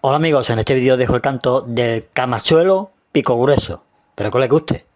Hola amigos, en este vídeo dejo el canto del camachuelo pico grueso. pero que le guste.